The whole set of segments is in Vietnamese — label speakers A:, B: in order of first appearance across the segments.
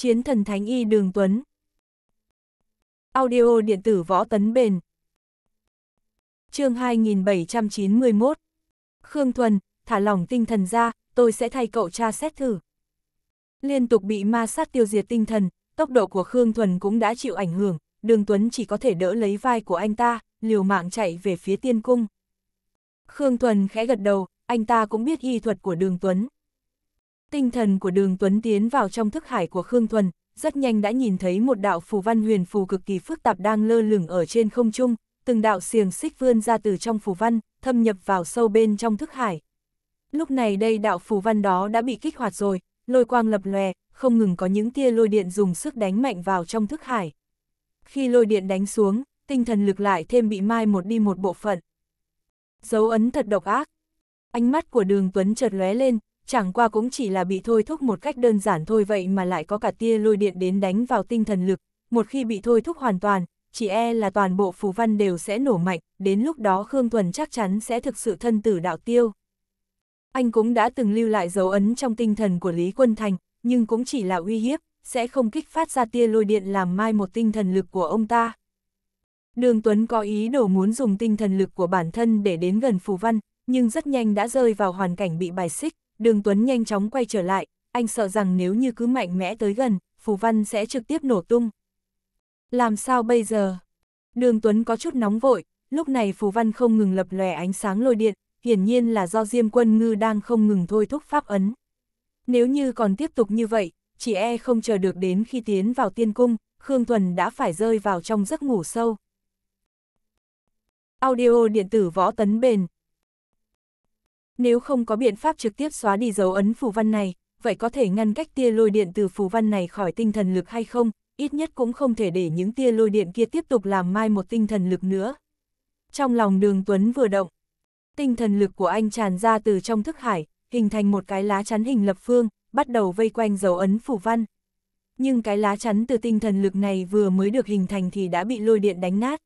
A: Chiến thần Thánh Y Đường Tuấn. Audio điện tử Võ Tấn Bền. chương 2791. Khương Thuần, thả lỏng tinh thần ra, tôi sẽ thay cậu cha xét thử. Liên tục bị ma sát tiêu diệt tinh thần, tốc độ của Khương Thuần cũng đã chịu ảnh hưởng, Đường Tuấn chỉ có thể đỡ lấy vai của anh ta, liều mạng chạy về phía tiên cung. Khương Thuần khẽ gật đầu, anh ta cũng biết y thuật của Đường Tuấn, Tinh thần của đường Tuấn tiến vào trong thức hải của Khương Thuần, rất nhanh đã nhìn thấy một đạo phù văn huyền phù cực kỳ phức tạp đang lơ lửng ở trên không trung, từng đạo xiềng xích vươn ra từ trong phù văn, thâm nhập vào sâu bên trong thức hải. Lúc này đây đạo phù văn đó đã bị kích hoạt rồi, lôi quang lập lòe, không ngừng có những tia lôi điện dùng sức đánh mạnh vào trong thức hải. Khi lôi điện đánh xuống, tinh thần lực lại thêm bị mai một đi một bộ phận. Dấu ấn thật độc ác. Ánh mắt của đường Tuấn chợt lóe lên, chẳng qua cũng chỉ là bị thôi thúc một cách đơn giản thôi vậy mà lại có cả tia lôi điện đến đánh vào tinh thần lực, một khi bị thôi thúc hoàn toàn, chỉ e là toàn bộ phù văn đều sẽ nổ mạnh, đến lúc đó Khương Thuần chắc chắn sẽ thực sự thân tử đạo tiêu. Anh cũng đã từng lưu lại dấu ấn trong tinh thần của Lý Quân Thành, nhưng cũng chỉ là uy hiếp, sẽ không kích phát ra tia lôi điện làm mai một tinh thần lực của ông ta. Đường Tuấn có ý đồ muốn dùng tinh thần lực của bản thân để đến gần phù văn, nhưng rất nhanh đã rơi vào hoàn cảnh bị bài xích, Đường Tuấn nhanh chóng quay trở lại, anh sợ rằng nếu như cứ mạnh mẽ tới gần, Phù Văn sẽ trực tiếp nổ tung. Làm sao bây giờ? Đường Tuấn có chút nóng vội, lúc này Phù Văn không ngừng lập lòe ánh sáng lôi điện, hiển nhiên là do Diêm Quân Ngư đang không ngừng thôi thúc pháp ấn. Nếu như còn tiếp tục như vậy, chỉ e không chờ được đến khi tiến vào tiên cung, Khương Thuần đã phải rơi vào trong giấc ngủ sâu. Audio điện tử võ tấn bền, nếu không có biện pháp trực tiếp xóa đi dấu ấn phù văn này, vậy có thể ngăn cách tia lôi điện từ phù văn này khỏi tinh thần lực hay không, ít nhất cũng không thể để những tia lôi điện kia tiếp tục làm mai một tinh thần lực nữa. Trong lòng đường Tuấn vừa động, tinh thần lực của anh tràn ra từ trong thức hải, hình thành một cái lá chắn hình lập phương, bắt đầu vây quanh dấu ấn phù văn. Nhưng cái lá chắn từ tinh thần lực này vừa mới được hình thành thì đã bị lôi điện đánh nát.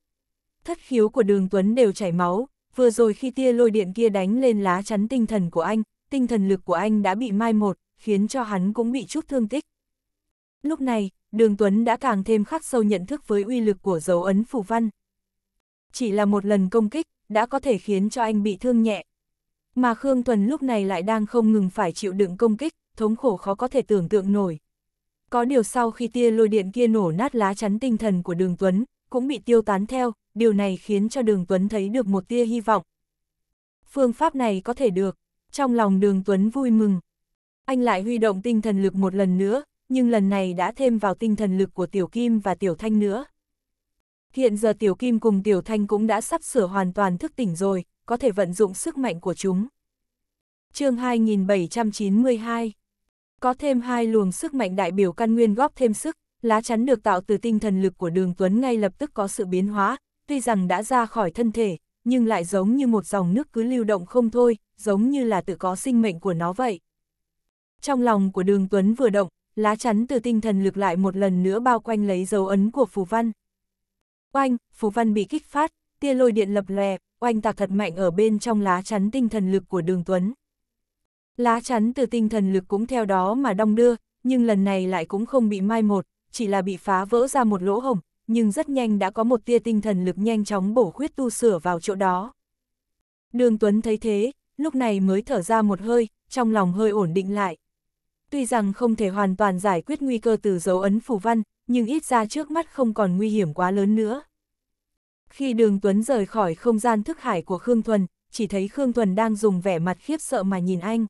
A: Thất khiếu của đường Tuấn đều chảy máu, vừa rồi khi tia lôi điện kia đánh lên lá chắn tinh thần của anh, tinh thần lực của anh đã bị mai một, khiến cho hắn cũng bị chút thương tích. Lúc này, Đường Tuấn đã càng thêm khắc sâu nhận thức với uy lực của dấu ấn phù văn. Chỉ là một lần công kích, đã có thể khiến cho anh bị thương nhẹ. Mà Khương Tuần lúc này lại đang không ngừng phải chịu đựng công kích, thống khổ khó có thể tưởng tượng nổi. Có điều sau khi tia lôi điện kia nổ nát lá chắn tinh thần của đường Tuấn, cũng bị tiêu tán theo, điều này khiến cho Đường Tuấn thấy được một tia hy vọng. Phương pháp này có thể được, trong lòng Đường Tuấn vui mừng. Anh lại huy động tinh thần lực một lần nữa, nhưng lần này đã thêm vào tinh thần lực của Tiểu Kim và Tiểu Thanh nữa. Hiện giờ Tiểu Kim cùng Tiểu Thanh cũng đã sắp sửa hoàn toàn thức tỉnh rồi, có thể vận dụng sức mạnh của chúng. chương 2792 Có thêm hai luồng sức mạnh đại biểu căn nguyên góp thêm sức, lá chắn được tạo từ tinh thần lực của đường Tuấn ngay lập tức có sự biến hóa, tuy rằng đã ra khỏi thân thể, nhưng lại giống như một dòng nước cứ lưu động không thôi, giống như là tự có sinh mệnh của nó vậy. Trong lòng của đường Tuấn vừa động, lá chắn từ tinh thần lực lại một lần nữa bao quanh lấy dấu ấn của phù văn. Oanh, phù văn bị kích phát, tia lôi điện lập lè, oanh tạc thật mạnh ở bên trong lá chắn tinh thần lực của đường Tuấn. Lá chắn từ tinh thần lực cũng theo đó mà đong đưa, nhưng lần này lại cũng không bị mai một, chỉ là bị phá vỡ ra một lỗ hổng nhưng rất nhanh đã có một tia tinh thần lực nhanh chóng bổ khuyết tu sửa vào chỗ đó. Đường Tuấn thấy thế, lúc này mới thở ra một hơi, trong lòng hơi ổn định lại. Tuy rằng không thể hoàn toàn giải quyết nguy cơ từ dấu ấn phù văn, nhưng ít ra trước mắt không còn nguy hiểm quá lớn nữa. Khi đường Tuấn rời khỏi không gian thức hải của Khương Thuần, chỉ thấy Khương Thuần đang dùng vẻ mặt khiếp sợ mà nhìn anh.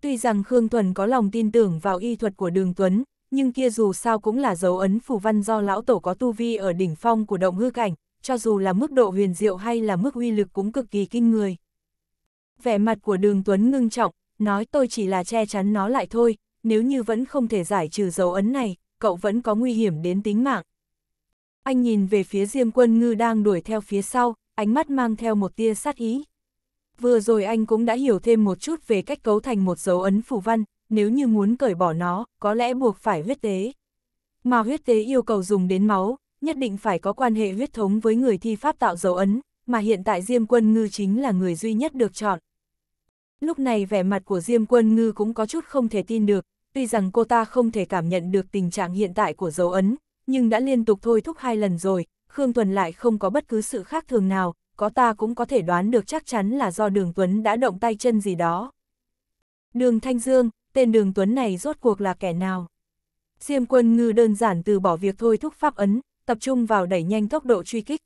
A: Tuy rằng Khương Thuần có lòng tin tưởng vào y thuật của đường Tuấn, nhưng kia dù sao cũng là dấu ấn phù văn do lão tổ có tu vi ở đỉnh phong của động hư cảnh, cho dù là mức độ huyền diệu hay là mức uy lực cũng cực kỳ kinh người. Vẻ mặt của đường Tuấn ngưng trọng, nói tôi chỉ là che chắn nó lại thôi, nếu như vẫn không thể giải trừ dấu ấn này, cậu vẫn có nguy hiểm đến tính mạng. Anh nhìn về phía Diêm Quân Ngư đang đuổi theo phía sau, ánh mắt mang theo một tia sát ý. Vừa rồi anh cũng đã hiểu thêm một chút về cách cấu thành một dấu ấn phù văn, nếu như muốn cởi bỏ nó, có lẽ buộc phải huyết tế. Mà huyết tế yêu cầu dùng đến máu, nhất định phải có quan hệ huyết thống với người thi pháp tạo dấu ấn, mà hiện tại Diêm Quân Ngư chính là người duy nhất được chọn. Lúc này vẻ mặt của Diêm Quân Ngư cũng có chút không thể tin được, tuy rằng cô ta không thể cảm nhận được tình trạng hiện tại của dấu ấn, nhưng đã liên tục thôi thúc hai lần rồi, Khương Tuần lại không có bất cứ sự khác thường nào, có ta cũng có thể đoán được chắc chắn là do Đường Tuấn đã động tay chân gì đó. Đường Thanh Dương, tên đường Tuấn này rốt cuộc là kẻ nào. Diêm quân ngư đơn giản từ bỏ việc thôi thúc pháp ấn, tập trung vào đẩy nhanh tốc độ truy kích.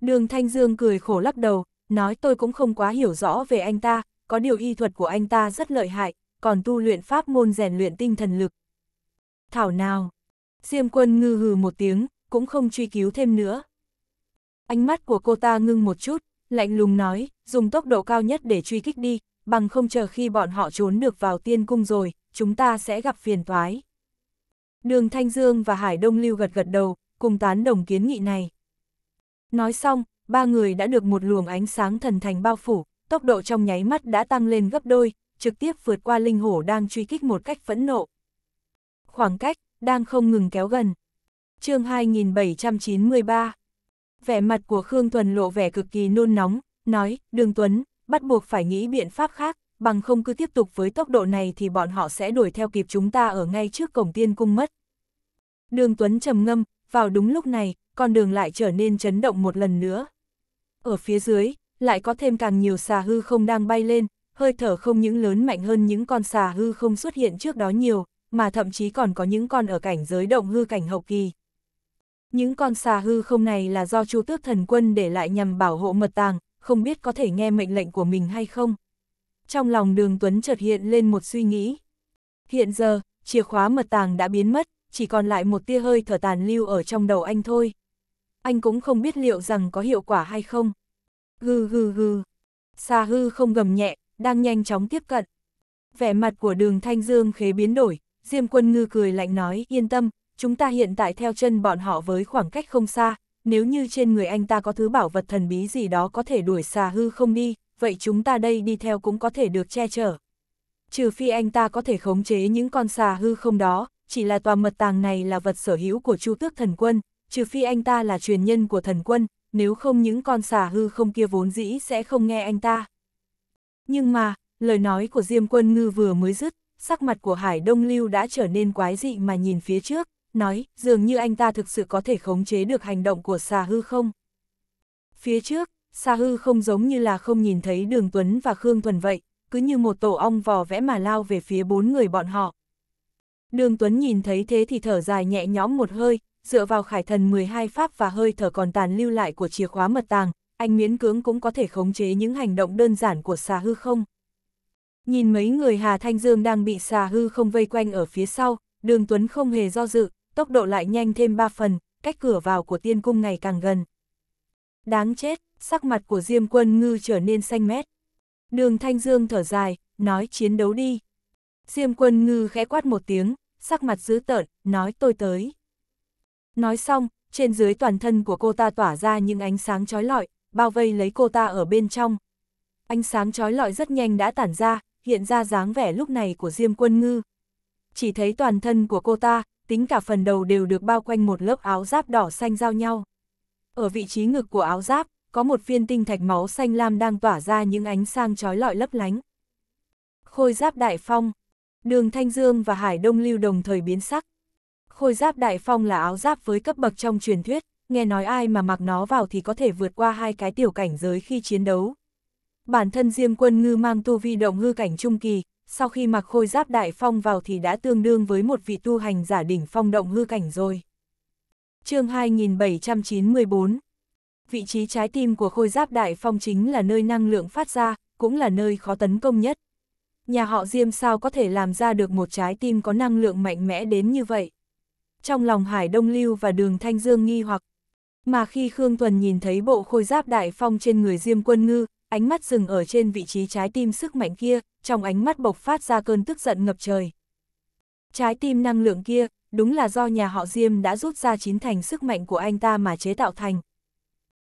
A: Đường Thanh Dương cười khổ lắc đầu, nói tôi cũng không quá hiểu rõ về anh ta, có điều y thuật của anh ta rất lợi hại, còn tu luyện pháp môn rèn luyện tinh thần lực. Thảo nào, Diêm quân ngư hừ một tiếng, cũng không truy cứu thêm nữa. Ánh mắt của cô ta ngưng một chút, lạnh lùng nói, dùng tốc độ cao nhất để truy kích đi, bằng không chờ khi bọn họ trốn được vào tiên cung rồi, chúng ta sẽ gặp phiền toái. Đường Thanh Dương và Hải Đông Lưu gật gật đầu, cùng tán đồng kiến nghị này. Nói xong, ba người đã được một luồng ánh sáng thần thành bao phủ, tốc độ trong nháy mắt đã tăng lên gấp đôi, trực tiếp vượt qua linh hổ đang truy kích một cách phẫn nộ. Khoảng cách đang không ngừng kéo gần. Chương 2793. Vẻ mặt của Khương Thuần lộ vẻ cực kỳ nôn nóng, nói: "Đường Tuấn, bắt buộc phải nghĩ biện pháp khác, bằng không cứ tiếp tục với tốc độ này thì bọn họ sẽ đuổi theo kịp chúng ta ở ngay trước cổng tiên cung mất. Đường Tuấn trầm ngâm, vào đúng lúc này, con đường lại trở nên chấn động một lần nữa. Ở phía dưới, lại có thêm càng nhiều xà hư không đang bay lên, hơi thở không những lớn mạnh hơn những con xà hư không xuất hiện trước đó nhiều, mà thậm chí còn có những con ở cảnh giới động hư cảnh hậu kỳ. Những con xà hư không này là do Chu Tước Thần Quân để lại nhằm bảo hộ mật tàng, không biết có thể nghe mệnh lệnh của mình hay không. Trong lòng đường Tuấn chợt hiện lên một suy nghĩ. Hiện giờ, chìa khóa mật tàng đã biến mất, chỉ còn lại một tia hơi thở tàn lưu ở trong đầu anh thôi. Anh cũng không biết liệu rằng có hiệu quả hay không. Gừ gừ gừ. Xa hư không gầm nhẹ, đang nhanh chóng tiếp cận. Vẻ mặt của đường Thanh Dương khế biến đổi, Diêm quân ngư cười lạnh nói yên tâm, chúng ta hiện tại theo chân bọn họ với khoảng cách không xa, nếu như trên người anh ta có thứ bảo vật thần bí gì đó có thể đuổi xà hư không đi, vậy chúng ta đây đi theo cũng có thể được che chở. Trừ phi anh ta có thể khống chế những con xà hư không đó, chỉ là tòa mật tàng này là vật sở hữu của Chu Tước Thần Quân, trừ phi anh ta là truyền nhân của thần quân, nếu không những con xà hư không kia vốn dĩ sẽ không nghe anh ta. Nhưng mà, lời nói của Diêm Quân Ngư vừa mới dứt, sắc mặt của Hải Đông Lưu đã trở nên quái dị mà nhìn phía trước, nói, dường như anh ta thực sự có thể khống chế được hành động của xà hư không. Phía trước, xà hư không giống như là không nhìn thấy đường Tuấn và Khương Thuần vậy, cứ như một tổ ong vò vẽ mà lao về phía bốn người bọn họ. Đường Tuấn nhìn thấy thế thì thở dài nhẹ nhõm một hơi, dựa vào khải thần 12 pháp và hơi thở còn tàn lưu lại của chìa khóa mật tàng, anh miễn cưỡng cũng có thể khống chế những hành động đơn giản của xà hư không. Nhìn mấy người Hà Thanh Dương đang bị xà hư không vây quanh ở phía sau, đường Tuấn không hề do dự, tốc độ lại nhanh thêm ba phần, cách cửa vào của tiên cung ngày càng gần. Đáng chết, sắc mặt của Diêm Quân Ngư trở nên xanh mét. Đường Thanh Dương thở dài, nói chiến đấu đi. Diêm Quân Ngư khẽ quát một tiếng, sắc mặt dữ tợn, nói tôi tới. Nói xong, trên dưới toàn thân của cô ta tỏa ra những ánh sáng chói lọi, bao vây lấy cô ta ở bên trong. Ánh sáng chói lọi rất nhanh đã tản ra, hiện ra dáng vẻ lúc này của Diêm Quân Ngư. Chỉ thấy toàn thân của cô ta, tính cả phần đầu đều được bao quanh một lớp áo giáp đỏ xanh giao nhau. Ở vị trí ngực của áo giáp, có một viên tinh thạch máu xanh lam đang tỏa ra những ánh sang trói lọi lấp lánh. Khôi giáp đại phong, đường Thanh Dương và Hải Đông Lưu đồng thời biến sắc. Khôi giáp đại phong là áo giáp với cấp bậc trong truyền thuyết, nghe nói ai mà mặc nó vào thì có thể vượt qua hai cái tiểu cảnh giới khi chiến đấu. Bản thân Diêm Quân Ngư mang tu vi động hư cảnh trung kỳ, sau khi mặc khôi giáp đại phong vào thì đã tương đương với một vị tu hành giả đỉnh phong động hư cảnh rồi. chương 2794 Vị trí trái tim của khôi giáp đại phong chính là nơi năng lượng phát ra, cũng là nơi khó tấn công nhất. Nhà họ Diêm sao có thể làm ra được một trái tim có năng lượng mạnh mẽ đến như vậy? Trong lòng Hải Đông Lưu và Đường Thanh Dương nghi hoặc, mà khi Khương Tuần nhìn thấy bộ khôi giáp đại phong trên người Diêm Quân Ngư, ánh mắt dừng ở trên vị trí trái tim sức mạnh kia, trong ánh mắt bộc phát ra cơn tức giận ngập trời. Trái tim năng lượng kia, đúng là do nhà họ Diêm đã rút ra chín thành sức mạnh của anh ta mà chế tạo thành.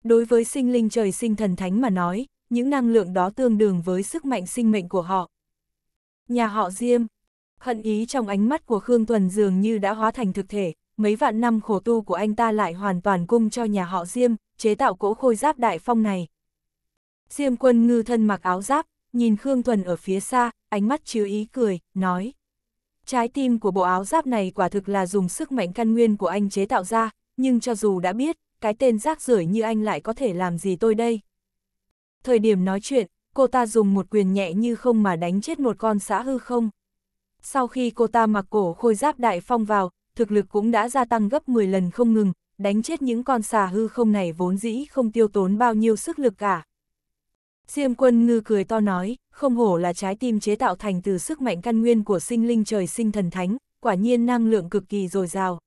A: Đối với sinh linh trời sinh thần thánh mà nói, những năng lượng đó tương đương với sức mạnh sinh mệnh của họ. Nhà họ Diêm, hận ý trong ánh mắt của Khương Tuần dường như đã hóa thành thực thể, mấy vạn năm khổ tu của anh ta lại hoàn toàn cung cho nhà họ Diêm, chế tạo cỗ khôi giáp đại phong này. Diêm quân ngư thân mặc áo giáp, nhìn Khương Thuần ở phía xa, ánh mắt chứa ý cười, nói. Trái tim của bộ áo giáp này quả thực là dùng sức mạnh căn nguyên của anh chế tạo ra, nhưng cho dù đã biết, cái tên rác rưởi như anh lại có thể làm gì tôi đây. Thời điểm nói chuyện, cô ta dùng một quyền nhẹ như không mà đánh chết một con xã hư không. Sau khi cô ta mặc cổ khôi giáp đại phong vào, thực lực cũng đã gia tăng gấp 10 lần không ngừng, đánh chết những con xà hư không này vốn dĩ không tiêu tốn bao nhiêu sức lực cả, Diêm quân ngư cười to nói, không hổ là trái tim chế tạo thành từ sức mạnh căn nguyên của sinh linh trời sinh thần thánh, quả nhiên năng lượng cực kỳ dồi dào.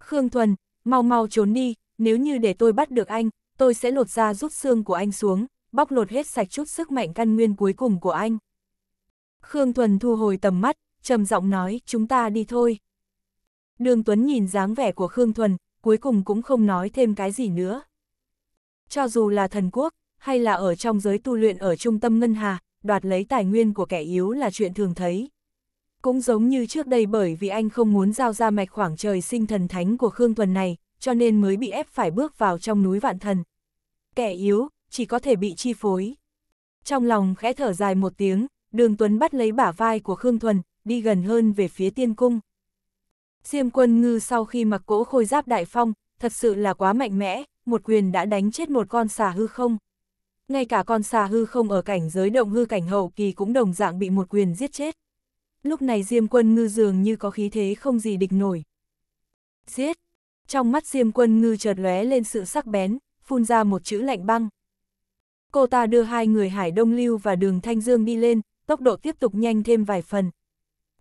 A: Khương Thuần, mau mau trốn đi, nếu như để tôi bắt được anh, tôi sẽ lột ra rút xương của anh xuống, bóc lột hết sạch chút sức mạnh căn nguyên cuối cùng của anh. Khương Thuần thu hồi tầm mắt, trầm giọng nói, chúng ta đi thôi. Đường Tuấn nhìn dáng vẻ của Khương Thuần, cuối cùng cũng không nói thêm cái gì nữa. Cho dù là thần quốc, hay là ở trong giới tu luyện ở trung tâm Ngân Hà, đoạt lấy tài nguyên của kẻ yếu là chuyện thường thấy. Cũng giống như trước đây bởi vì anh không muốn giao ra mạch khoảng trời sinh thần thánh của Khương Thuần này, cho nên mới bị ép phải bước vào trong núi vạn thần. Kẻ yếu, chỉ có thể bị chi phối. Trong lòng khẽ thở dài một tiếng, đường Tuấn bắt lấy bả vai của Khương Thuần, đi gần hơn về phía tiên cung. Diêm quân ngư sau khi mặc cỗ khôi giáp đại phong, thật sự là quá mạnh mẽ, một quyền đã đánh chết một con xà hư không ngay cả con xà hư không ở cảnh giới động hư cảnh hậu kỳ cũng đồng dạng bị một quyền giết chết. Lúc này Diêm Quân Ngư dường như có khí thế không gì địch nổi. Giết! Trong mắt Diêm Quân Ngư chợt lóe lên sự sắc bén, phun ra một chữ lạnh băng. Cô ta đưa hai người Hải Đông Lưu và Đường Thanh Dương đi lên, tốc độ tiếp tục nhanh thêm vài phần.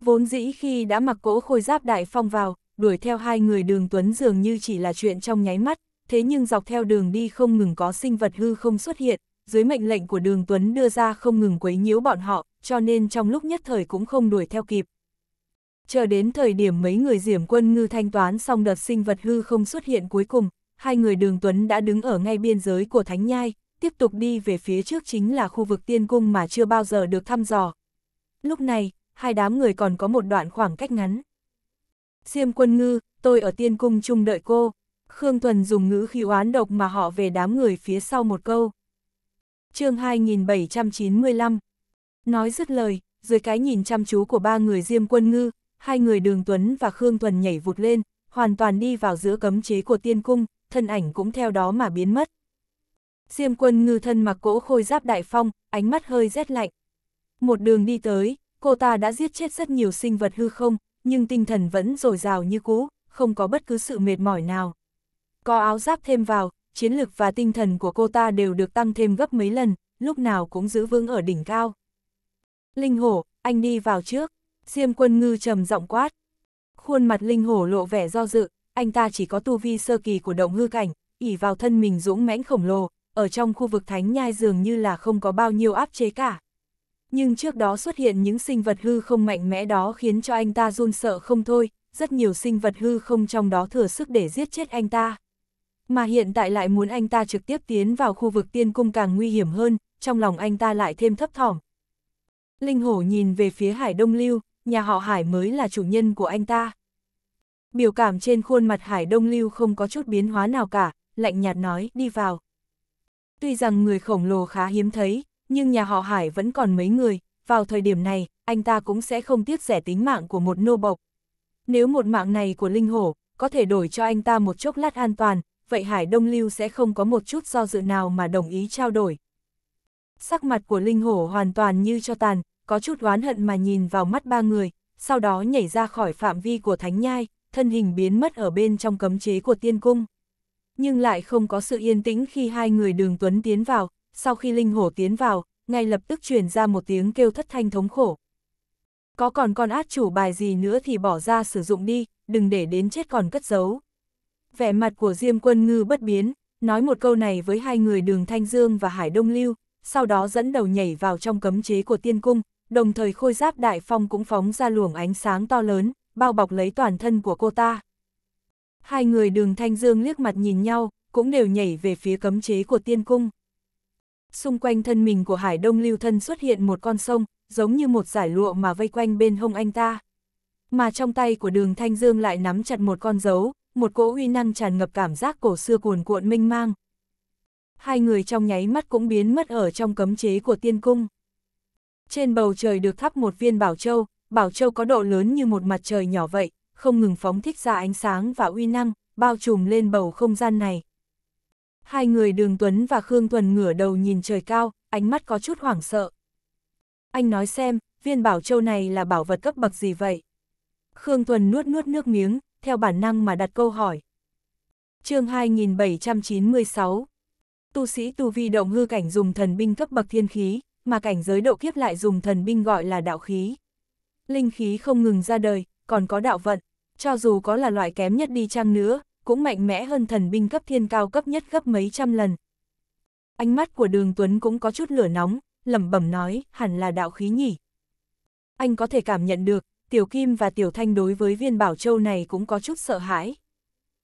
A: Vốn dĩ khi đã mặc cỗ khôi giáp đại phong vào, đuổi theo hai người đường Tuấn dường như chỉ là chuyện trong nháy mắt, thế nhưng dọc theo đường đi không ngừng có sinh vật hư không xuất hiện, dưới mệnh lệnh của đường Tuấn đưa ra không ngừng quấy nhiễu bọn họ, cho nên trong lúc nhất thời cũng không đuổi theo kịp. Chờ đến thời điểm mấy người diểm quân ngư thanh toán xong đợt sinh vật hư không xuất hiện cuối cùng, hai người đường Tuấn đã đứng ở ngay biên giới của Thánh Nhai, tiếp tục đi về phía trước chính là khu vực tiên cung mà chưa bao giờ được thăm dò. Lúc này, hai đám người còn có một đoạn khoảng cách ngắn. Diêm quân ngư, tôi ở tiên cung chung đợi cô. Khương Thuần dùng ngữ khí oán độc mà họ về đám người phía sau một câu chương 2795. Nói dứt lời, dưới cái nhìn chăm chú của ba người Diêm Quân Ngư, hai người Đường Tuấn và Khương Tuần nhảy vụt lên, hoàn toàn đi vào giữa cấm chế của tiên cung, thân ảnh cũng theo đó mà biến mất. Diêm Quân Ngư thân mặc cỗ khôi giáp đại phong, ánh mắt hơi rét lạnh. Một đường đi tới, cô ta đã giết chết rất nhiều sinh vật hư không, nhưng tinh thần vẫn dồi dào như cũ, không có bất cứ sự mệt mỏi nào. Có áo giáp thêm vào, chiến lực và tinh thần của cô ta đều được tăng thêm gấp mấy lần, lúc nào cũng giữ vững ở đỉnh cao. Linh hổ, anh đi vào trước, Diêm quân ngư trầm giọng quát. Khuôn mặt linh hổ lộ vẻ do dự, anh ta chỉ có tu vi sơ kỳ của động hư cảnh, ỉ vào thân mình dũng mãnh khổng lồ, ở trong khu vực thánh nhai dường như là không có bao nhiêu áp chế cả. Nhưng trước đó xuất hiện những sinh vật hư không mạnh mẽ đó khiến cho anh ta run sợ không thôi, rất nhiều sinh vật hư không trong đó thừa sức để giết chết anh ta. Mà hiện tại lại muốn anh ta trực tiếp tiến vào khu vực tiên cung càng nguy hiểm hơn, trong lòng anh ta lại thêm thấp thỏm. Linh hổ nhìn về phía hải đông lưu, nhà họ hải mới là chủ nhân của anh ta. Biểu cảm trên khuôn mặt hải đông lưu không có chút biến hóa nào cả, lạnh nhạt nói, đi vào. Tuy rằng người khổng lồ khá hiếm thấy, nhưng nhà họ hải vẫn còn mấy người, vào thời điểm này, anh ta cũng sẽ không tiếc rẻ tính mạng của một nô bộc. Nếu một mạng này của linh hổ, có thể đổi cho anh ta một chốc lát an toàn, vậy Hải Đông Lưu sẽ không có một chút do dự nào mà đồng ý trao đổi. Sắc mặt của Linh Hổ hoàn toàn như cho tàn, có chút oán hận mà nhìn vào mắt ba người, sau đó nhảy ra khỏi phạm vi của Thánh Nhai, thân hình biến mất ở bên trong cấm chế của tiên cung. Nhưng lại không có sự yên tĩnh khi hai người đường tuấn tiến vào, sau khi Linh Hổ tiến vào, ngay lập tức truyền ra một tiếng kêu thất thanh thống khổ. Có còn con át chủ bài gì nữa thì bỏ ra sử dụng đi, đừng để đến chết còn cất giấu vẻ mặt của Diêm Quân Ngư bất biến, nói một câu này với hai người Đường Thanh Dương và Hải Đông Lưu, sau đó dẫn đầu nhảy vào trong cấm chế của tiên cung, đồng thời khôi giáp đại phong cũng phóng ra luồng ánh sáng to lớn, bao bọc lấy toàn thân của cô ta. Hai người Đường Thanh Dương liếc mặt nhìn nhau, cũng đều nhảy về phía cấm chế của tiên cung. Xung quanh thân mình của Hải Đông Lưu thân xuất hiện một con sông, giống như một giải lụa mà vây quanh bên hông anh ta. Mà trong tay của đường Thanh Dương lại nắm chặt một con dấu, một cỗ uy năng tràn ngập cảm giác cổ xưa cuồn cuộn minh mang. Hai người trong nháy mắt cũng biến mất ở trong cấm chế của tiên cung. Trên bầu trời được thắp một viên bảo châu, bảo châu có độ lớn như một mặt trời nhỏ vậy, không ngừng phóng thích ra ánh sáng và uy năng, bao trùm lên bầu không gian này. Hai người Đường Tuấn và Khương Tuần ngửa đầu nhìn trời cao, ánh mắt có chút hoảng sợ. Anh nói xem, viên bảo châu này là bảo vật cấp bậc gì vậy? Khương Tuần nuốt nuốt nước miếng, theo bản năng mà đặt câu hỏi. chương 2796 Tu sĩ tu vi động hư cảnh dùng thần binh cấp bậc thiên khí, mà cảnh giới độ kiếp lại dùng thần binh gọi là đạo khí. Linh khí không ngừng ra đời, còn có đạo vận, cho dù có là loại kém nhất đi chăng nữa, cũng mạnh mẽ hơn thần binh cấp thiên cao cấp nhất gấp mấy trăm lần. Ánh mắt của đường Tuấn cũng có chút lửa nóng, lẩm bẩm nói, hẳn là đạo khí nhỉ. Anh có thể cảm nhận được, Tiểu Kim và Tiểu Thanh đối với viên bảo châu này cũng có chút sợ hãi.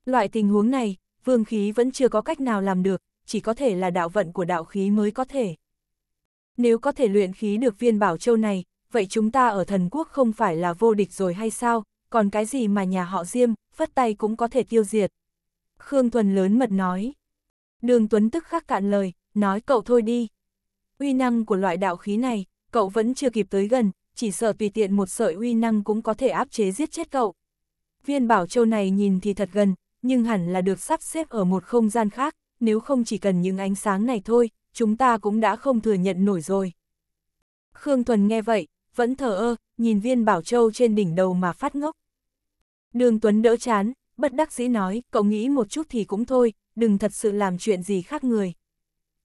A: Loại tình huống này, vương khí vẫn chưa có cách nào làm được, chỉ có thể là đạo vận của đạo khí mới có thể. Nếu có thể luyện khí được viên bảo châu này, vậy chúng ta ở thần quốc không phải là vô địch rồi hay sao, còn cái gì mà nhà họ Diêm, phất tay cũng có thể tiêu diệt. Khương Thuần lớn mật nói. Đường Tuấn tức khắc cạn lời, nói cậu thôi đi. Uy năng của loại đạo khí này, cậu vẫn chưa kịp tới gần, chỉ sợ tùy tiện một sợi uy năng cũng có thể áp chế giết chết cậu. Viên bảo châu này nhìn thì thật gần, nhưng hẳn là được sắp xếp ở một không gian khác, nếu không chỉ cần những ánh sáng này thôi, chúng ta cũng đã không thừa nhận nổi rồi. Khương Thuần nghe vậy, vẫn thờ ơ, nhìn viên bảo châu trên đỉnh đầu mà phát ngốc. Đường Tuấn đỡ chán, bất đắc dĩ nói, cậu nghĩ một chút thì cũng thôi, đừng thật sự làm chuyện gì khác người.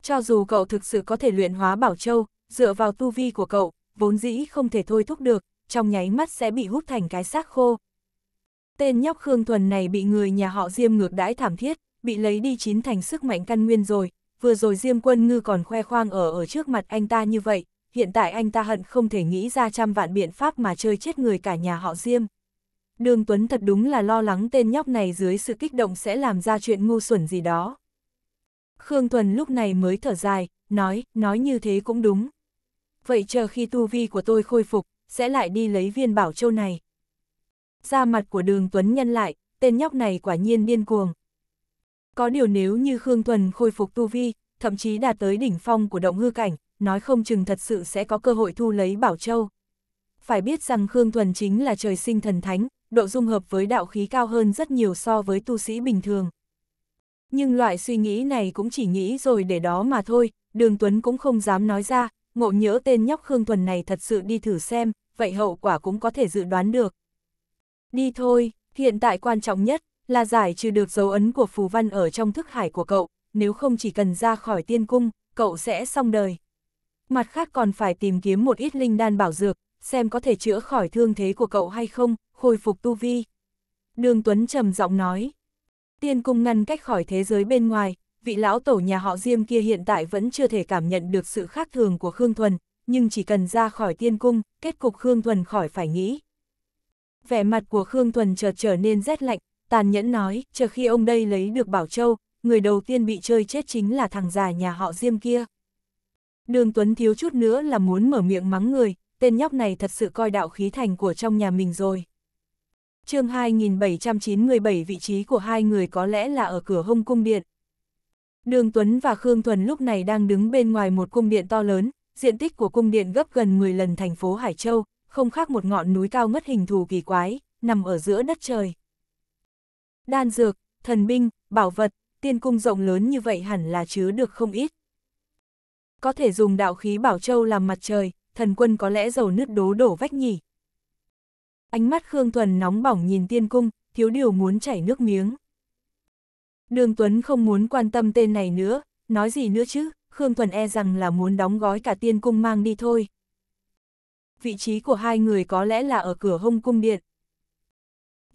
A: Cho dù cậu thực sự có thể luyện hóa bảo châu, dựa vào tu vi của cậu, vốn dĩ không thể thôi thúc được, trong nháy mắt sẽ bị hút thành cái xác khô. Tên nhóc Khương Thuần này bị người nhà họ Diêm ngược đãi thảm thiết, bị lấy đi chín thành sức mạnh căn nguyên rồi, vừa rồi Diêm Quân Ngư còn khoe khoang ở ở trước mặt anh ta như vậy, hiện tại anh ta hận không thể nghĩ ra trăm vạn biện pháp mà chơi chết người cả nhà họ Diêm. Đường Tuấn thật đúng là lo lắng tên nhóc này dưới sự kích động sẽ làm ra chuyện ngu xuẩn gì đó. Khương Thuần lúc này mới thở dài, nói, nói như thế cũng đúng vậy chờ khi tu vi của tôi khôi phục, sẽ lại đi lấy viên bảo châu này. ra mặt của đường Tuấn nhân lại, tên nhóc này quả nhiên điên cuồng. Có điều nếu như Khương Thuần khôi phục tu vi, thậm chí đạt tới đỉnh phong của động hư cảnh, nói không chừng thật sự sẽ có cơ hội thu lấy Bảo Châu. Phải biết rằng Khương Thuần chính là trời sinh thần thánh, độ dung hợp với đạo khí cao hơn rất nhiều so với tu sĩ bình thường. Nhưng loại suy nghĩ này cũng chỉ nghĩ rồi để đó mà thôi, Đường Tuấn cũng không dám nói ra, ngộ nhỡ tên nhóc Khương Thuần này thật sự đi thử xem, vậy hậu quả cũng có thể dự đoán được. Đi thôi, hiện tại quan trọng nhất là giải trừ được dấu ấn của phù văn ở trong thức hải của cậu, nếu không chỉ cần ra khỏi tiên cung, cậu sẽ xong đời. Mặt khác còn phải tìm kiếm một ít linh đan bảo dược, xem có thể chữa khỏi thương thế của cậu hay không, khôi phục tu vi. Đường Tuấn trầm giọng nói. Tiên cung ngăn cách khỏi thế giới bên ngoài, vị lão tổ nhà họ Diêm kia hiện tại vẫn chưa thể cảm nhận được sự khác thường của Khương Thuần, nhưng chỉ cần ra khỏi tiên cung, kết cục Khương Thuần khỏi phải nghĩ. Vẻ mặt của Khương Thuần chợt trở nên rét lạnh, tàn nhẫn nói, chờ khi ông đây lấy được Bảo Châu, người đầu tiên bị chơi chết chính là thằng già nhà họ Diêm kia. Đường Tuấn thiếu chút nữa là muốn mở miệng mắng người, tên nhóc này thật sự coi đạo khí thành của trong nhà mình rồi. chương 2797 vị trí của hai người có lẽ là ở cửa hông cung điện, Đường Tuấn và Khương Thuần lúc này đang đứng bên ngoài một cung điện to lớn, diện tích của cung điện gấp gần 10 lần thành phố Hải Châu, không khác một ngọn núi cao ngất hình thù kỳ quái, nằm ở giữa đất trời. Đan dược, thần binh, bảo vật, tiên cung rộng lớn như vậy hẳn là chứa được không ít. Có thể dùng đạo khí bảo châu làm mặt trời, thần quân có lẽ giàu nứt đố đổ vách nhỉ. Ánh mắt Khương Thuần nóng bỏng nhìn tiên cung, thiếu điều muốn chảy nước miếng. Đường Tuấn không muốn quan tâm tên này nữa, nói gì nữa chứ, Khương Thuần e rằng là muốn đóng gói cả tiên cung mang đi thôi. Vị trí của hai người có lẽ là ở cửa hông cung điện.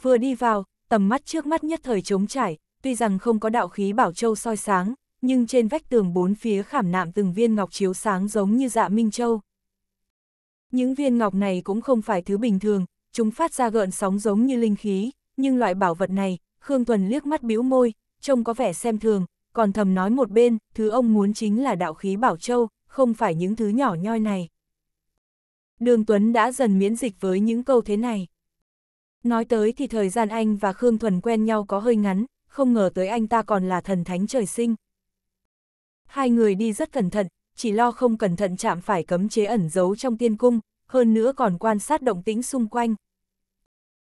A: Vừa đi vào, tầm mắt trước mắt nhất thời trống trải, tuy rằng không có đạo khí bảo châu soi sáng, nhưng trên vách tường bốn phía khảm nạm từng viên ngọc chiếu sáng giống như dạ Minh Châu. Những viên ngọc này cũng không phải thứ bình thường, chúng phát ra gợn sóng giống như linh khí, nhưng loại bảo vật này, Khương thuần liếc mắt bĩu môi, trông có vẻ xem thường, còn thầm nói một bên, thứ ông muốn chính là đạo khí bảo châu, không phải những thứ nhỏ nhoi này. Đường Tuấn đã dần miễn dịch với những câu thế này. Nói tới thì thời gian anh và Khương Thuần quen nhau có hơi ngắn, không ngờ tới anh ta còn là thần thánh trời sinh. Hai người đi rất cẩn thận, chỉ lo không cẩn thận chạm phải cấm chế ẩn giấu trong tiên cung, hơn nữa còn quan sát động tĩnh xung quanh.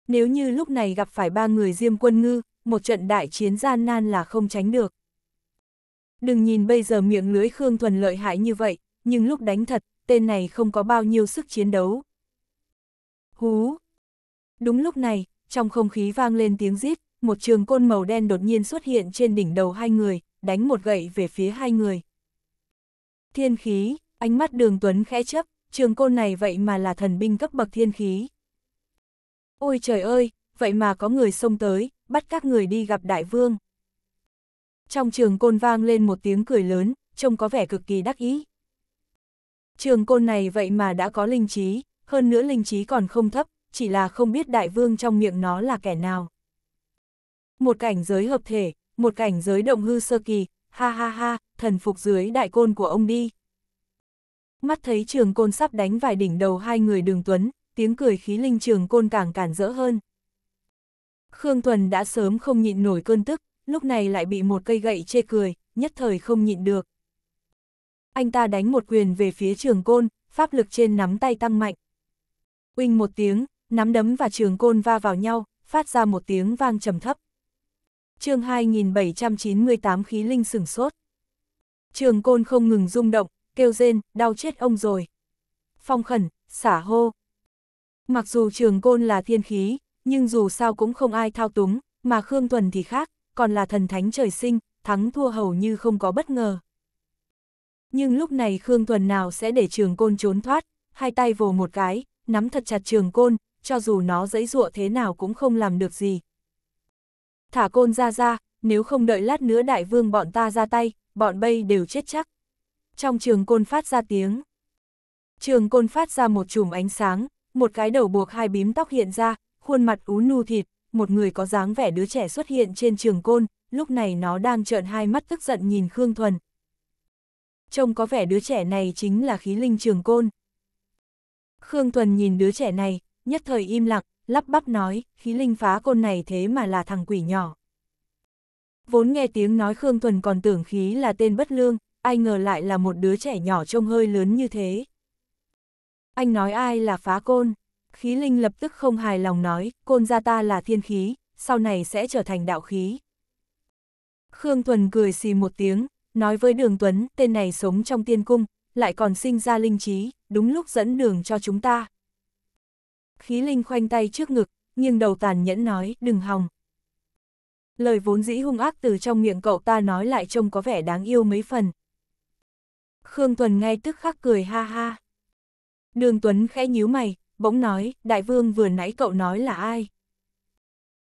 A: Nếu như lúc này gặp phải ba người diêm quân ngư, một trận đại chiến gian nan là không tránh được. Đừng nhìn bây giờ miệng lưới Khương Thuần lợi hại như vậy, nhưng lúc đánh thật, tên này không có bao nhiêu sức chiến đấu. Hú! Đúng lúc này, trong không khí vang lên tiếng rít, một trường côn màu đen đột nhiên xuất hiện trên đỉnh đầu hai người, đánh một gậy về phía hai người. Thiên khí, ánh mắt đường tuấn khẽ chấp, trường côn này vậy mà là thần binh cấp bậc thiên khí. Ôi trời ơi, vậy mà có người xông tới, bắt các người đi gặp đại vương. Trong trường côn vang lên một tiếng cười lớn, trông có vẻ cực kỳ đắc ý. Trường côn này vậy mà đã có linh trí, hơn nữa linh trí còn không thấp, chỉ là không biết đại vương trong miệng nó là kẻ nào. Một cảnh giới hợp thể, một cảnh giới động hư sơ kỳ, ha ha ha, thần phục dưới đại côn của ông đi. Mắt thấy trường côn sắp đánh vài đỉnh đầu hai người đường tuấn, tiếng cười khí linh trường côn càng cản rỡ hơn. Khương Thuần đã sớm không nhịn nổi cơn tức, lúc này lại bị một cây gậy chê cười, nhất thời không nhịn được. Anh ta đánh một quyền về phía trường côn, pháp lực trên nắm tay tăng mạnh. Uinh một tiếng, nắm đấm và trường côn va vào nhau, phát ra một tiếng vang trầm thấp. chương 2798 khí linh sửng sốt. Trường côn không ngừng rung động, kêu rên, đau chết ông rồi. Phong khẩn, xả hô. Mặc dù trường côn là thiên khí, nhưng dù sao cũng không ai thao túng, mà Khương Thuần thì khác, còn là thần thánh trời sinh, thắng thua hầu như không có bất ngờ. Nhưng lúc này Khương Thuần nào sẽ để trường côn trốn thoát, hai tay vồ một cái, nắm thật chặt trường côn, cho dù nó dẫy dụa thế nào cũng không làm được gì. Thả côn ra ra, nếu không đợi lát nữa đại vương bọn ta ra tay, bọn bay đều chết chắc. Trong trường côn phát ra tiếng. Trường côn phát ra một chùm ánh sáng, một cái đầu buộc hai bím tóc hiện ra, khuôn mặt ú nu thịt, một người có dáng vẻ đứa trẻ xuất hiện trên trường côn, lúc này nó đang trợn hai mắt tức giận nhìn Khương Thuần. Trông có vẻ đứa trẻ này chính là khí linh trường côn. Khương Thuần nhìn đứa trẻ này, nhất thời im lặng, lắp bắp nói, khí linh phá côn này thế mà là thằng quỷ nhỏ. Vốn nghe tiếng nói Khương Thuần còn tưởng khí là tên bất lương, ai ngờ lại là một đứa trẻ nhỏ trông hơi lớn như thế. Anh nói ai là phá côn? khí linh lập tức không hài lòng nói, côn gia ta là thiên khí, sau này sẽ trở thành đạo khí. Khương Thuần cười xì một tiếng, nói với đường Tuấn, tên này sống trong tiên cung, lại còn sinh ra linh trí, đúng lúc dẫn đường cho chúng ta. Khí linh khoanh tay trước ngực, nghiêng đầu tàn nhẫn nói, đừng hòng. Lời vốn dĩ hung ác từ trong miệng cậu ta nói lại trông có vẻ đáng yêu mấy phần. Khương Thuần ngay tức khắc cười ha ha. Đường Tuấn khẽ nhíu mày, bỗng nói, đại vương vừa nãy cậu nói là ai?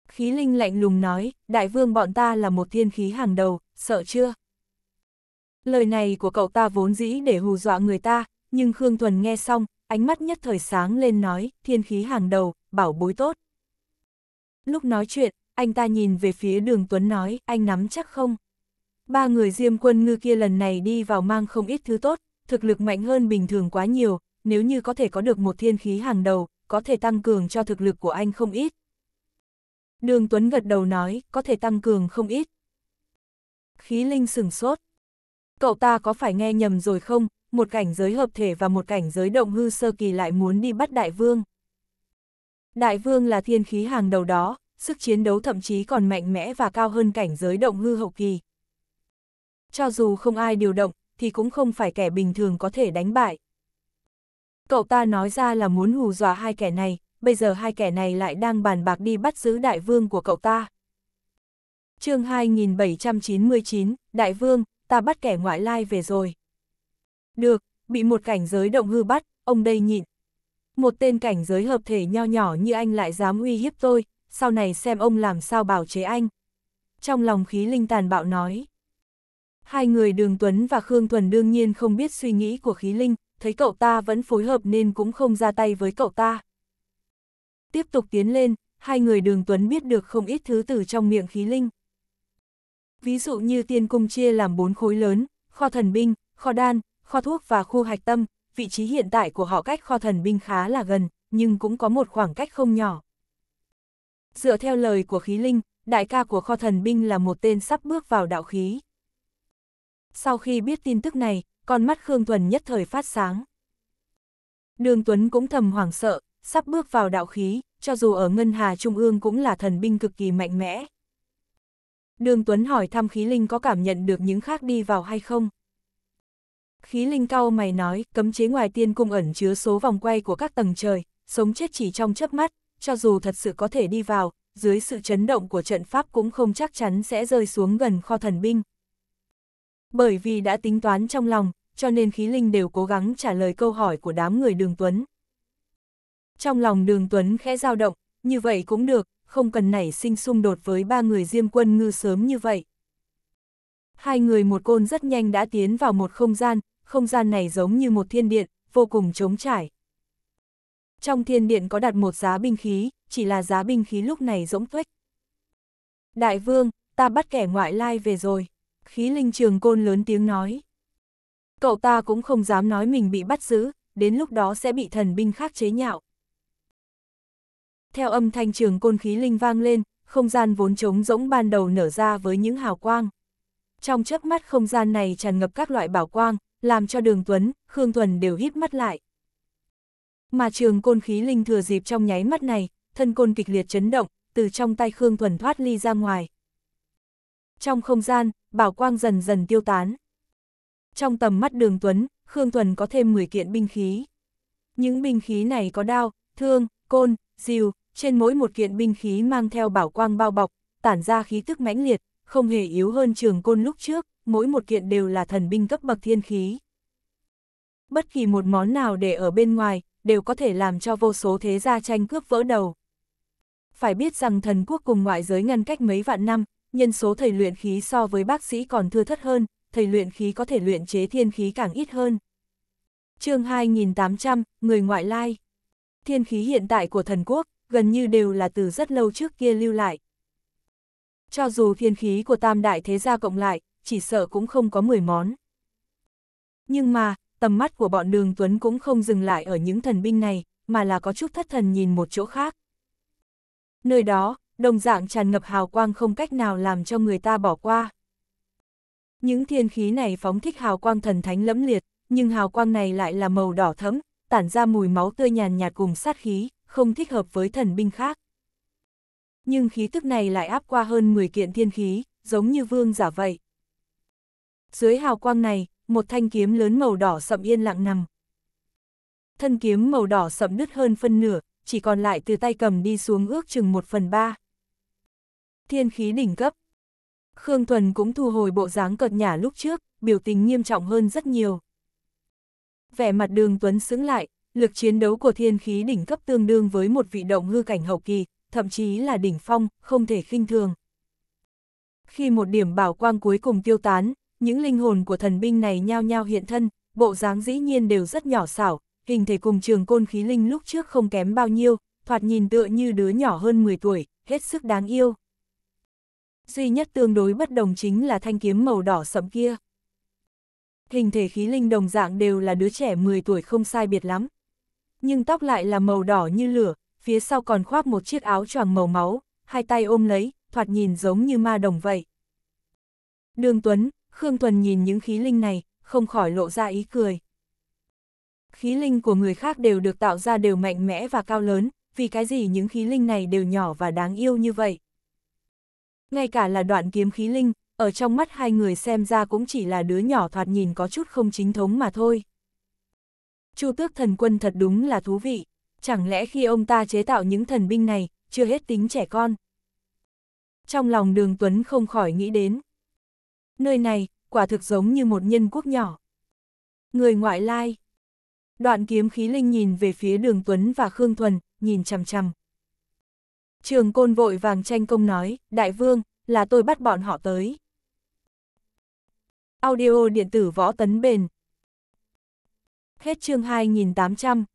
A: Khí linh lạnh lùng nói, đại vương bọn ta là một thiên khí hàng đầu, sợ chưa? Lời này của cậu ta vốn dĩ để hù dọa người ta, nhưng Khương Thuần nghe xong, ánh mắt nhất thời sáng lên nói, thiên khí hàng đầu, bảo bối tốt. Lúc nói chuyện, anh ta nhìn về phía đường Tuấn nói, anh nắm chắc không? Ba người diêm quân ngư kia lần này đi vào mang không ít thứ tốt, thực lực mạnh hơn bình thường quá nhiều, nếu như có thể có được một thiên khí hàng đầu, có thể tăng cường cho thực lực của anh không ít. Đường Tuấn gật đầu nói, có thể tăng cường không ít. Khí Linh sừng sốt. Cậu ta có phải nghe nhầm rồi không, một cảnh giới hợp thể và một cảnh giới động hư sơ kỳ lại muốn đi bắt Đại Vương. Đại Vương là thiên khí hàng đầu đó, sức chiến đấu thậm chí còn mạnh mẽ và cao hơn cảnh giới động hư hậu kỳ. Cho dù không ai điều động, thì cũng không phải kẻ bình thường có thể đánh bại. Cậu ta nói ra là muốn hù dọa hai kẻ này, bây giờ hai kẻ này lại đang bàn bạc đi bắt giữ đại vương của cậu ta. chương 2799, đại vương, ta bắt kẻ ngoại lai về rồi. Được, bị một cảnh giới động hư bắt, ông đây nhịn. Một tên cảnh giới hợp thể nho nhỏ như anh lại dám uy hiếp tôi, sau này xem ông làm sao bảo chế anh. Trong lòng khí linh tàn bạo nói. Hai người Đường Tuấn và Khương Thuần đương nhiên không biết suy nghĩ của khí linh, thấy cậu ta vẫn phối hợp nên cũng không ra tay với cậu ta. Tiếp tục tiến lên, hai người đường Tuấn biết được không ít thứ từ trong miệng khí linh. Ví dụ như tiên cung chia làm bốn khối lớn, kho thần binh, kho đan, kho thuốc và khu hạch tâm, vị trí hiện tại của họ cách kho thần binh khá là gần, nhưng cũng có một khoảng cách không nhỏ. Dựa theo lời của khí linh, đại ca của kho thần binh là một tên sắp bước vào đạo khí. Sau khi biết tin tức này, con mắt Khương Thuần nhất thời phát sáng. Đường Tuấn cũng thầm hoảng sợ, sắp bước vào đạo khí, cho dù ở Ngân Hà Trung ương cũng là thần binh cực kỳ mạnh mẽ. Đường Tuấn hỏi thăm khí linh có cảm nhận được những khác đi vào hay không? Khí linh cao mày nói, cấm chế ngoài tiên cung ẩn chứa số vòng quay của các tầng trời, sống chết chỉ trong chớp mắt, cho dù thật sự có thể đi vào, dưới sự chấn động của trận pháp cũng không chắc chắn sẽ rơi xuống gần kho thần binh, bởi vì đã tính toán trong lòng, cho nên khí linh đều cố gắng trả lời câu hỏi của đám người đường Tuấn. Trong lòng đường Tuấn khẽ dao động, như vậy cũng được, không cần nảy sinh xung đột với ba người diêm quân ngư sớm như vậy. Hai người một côn rất nhanh đã tiến vào một không gian, không gian này giống như một thiên điện, vô cùng trống trải. Trong thiên điện có đặt một giá binh khí, chỉ là giá binh khí lúc này rỗng tuếch. Đại vương, ta bắt kẻ ngoại lai về rồi khí linh trường côn lớn tiếng nói. Cậu ta cũng không dám nói mình bị bắt giữ, đến lúc đó sẽ bị thần binh khác chế nhạo. Theo âm thanh trường côn khí linh vang lên, không gian vốn trống rỗng ban đầu nở ra với những hào quang. Trong chớp mắt không gian này tràn ngập các loại bảo quang, làm cho Đường Tuấn, Khương Thuần đều hít mắt lại. Mà trường côn khí linh thừa dịp trong nháy mắt này, thân côn kịch liệt chấn động, từ trong tay Khương Thuần thoát ly ra ngoài. Trong không gian, bảo quang dần dần tiêu tán. Trong tầm mắt đường Tuấn, Khương thuần có thêm 10 kiện binh khí. Những binh khí này có đao, thương, côn, diều, trên mỗi một kiện binh khí mang theo bảo quang bao bọc, tản ra khí tức mãnh liệt, không hề yếu hơn trường côn lúc trước, mỗi một kiện đều là thần binh cấp bậc thiên khí. Bất kỳ một món nào để ở bên ngoài, đều có thể làm cho vô số thế gia tranh cướp vỡ đầu. Phải biết rằng thần quốc cùng ngoại giới ngăn cách mấy vạn năm, nhân số thầy luyện khí so với bác sĩ còn thưa thất hơn, thầy luyện khí có thể luyện chế thiên khí càng ít hơn. chương 2800, người ngoại lai. Thiên khí hiện tại của thần quốc, gần như đều là từ rất lâu trước kia lưu lại. Cho dù thiên khí của tam đại thế gia cộng lại, chỉ sợ cũng không có 10 món. Nhưng mà, tầm mắt của bọn đường Tuấn cũng không dừng lại ở những thần binh này, mà là có chút thất thần nhìn một chỗ khác. Nơi đó, đồng dạng tràn ngập hào quang không cách nào làm cho người ta bỏ qua. Những thiên khí này phóng thích hào quang thần thánh lẫm liệt, nhưng hào quang này lại là màu đỏ thẫm, tản ra mùi máu tươi nhàn nhạt cùng sát khí, không thích hợp với thần binh khác. Nhưng khí tức này lại áp qua hơn 10 kiện thiên khí, giống như vương giả vậy. Dưới hào quang này, một thanh kiếm lớn màu đỏ sậm yên lặng nằm. Thân kiếm màu đỏ sậm đứt hơn phân nửa, chỉ còn lại từ tay cầm đi xuống ước chừng một phần ba thiên khí đỉnh cấp. Khương Thuần cũng thu hồi bộ dáng cợt nhả lúc trước, biểu tình nghiêm trọng hơn rất nhiều. Vẻ mặt đường Tuấn sững lại, lực chiến đấu của thiên khí đỉnh cấp tương đương với một vị động hư cảnh hậu kỳ, thậm chí là đỉnh phong, không thể khinh thường. Khi một điểm bảo quang cuối cùng tiêu tán, những linh hồn của thần binh này nhao nhao hiện thân, bộ dáng dĩ nhiên đều rất nhỏ xảo, hình thể cùng trường côn khí linh lúc trước không kém bao nhiêu, thoạt nhìn tựa như đứa nhỏ hơn 10 tuổi, hết sức đáng yêu duy nhất tương đối bất đồng chính là thanh kiếm màu đỏ sậm kia. Hình thể khí linh đồng dạng đều là đứa trẻ 10 tuổi không sai biệt lắm. Nhưng tóc lại là màu đỏ như lửa, phía sau còn khoác một chiếc áo choàng màu máu, hai tay ôm lấy, thoạt nhìn giống như ma đồng vậy. Đường Tuấn, Khương Tuần nhìn những khí linh này, không khỏi lộ ra ý cười. Khí linh của người khác đều được tạo ra đều mạnh mẽ và cao lớn, vì cái gì những khí linh này đều nhỏ và đáng yêu như vậy ngay cả là đoạn kiếm khí linh, ở trong mắt hai người xem ra cũng chỉ là đứa nhỏ thoạt nhìn có chút không chính thống mà thôi. Chu tước thần quân thật đúng là thú vị, chẳng lẽ khi ông ta chế tạo những thần binh này, chưa hết tính trẻ con. Trong lòng đường Tuấn không khỏi nghĩ đến. Nơi này, quả thực giống như một nhân quốc nhỏ. Người ngoại lai. Đoạn kiếm khí linh nhìn về phía đường Tuấn và Khương Thuần, nhìn chằm chằm. Trường côn vội vàng tranh công nói, đại vương, là tôi bắt bọn họ tới. Audio điện tử võ tấn bền. Hết chương 2800.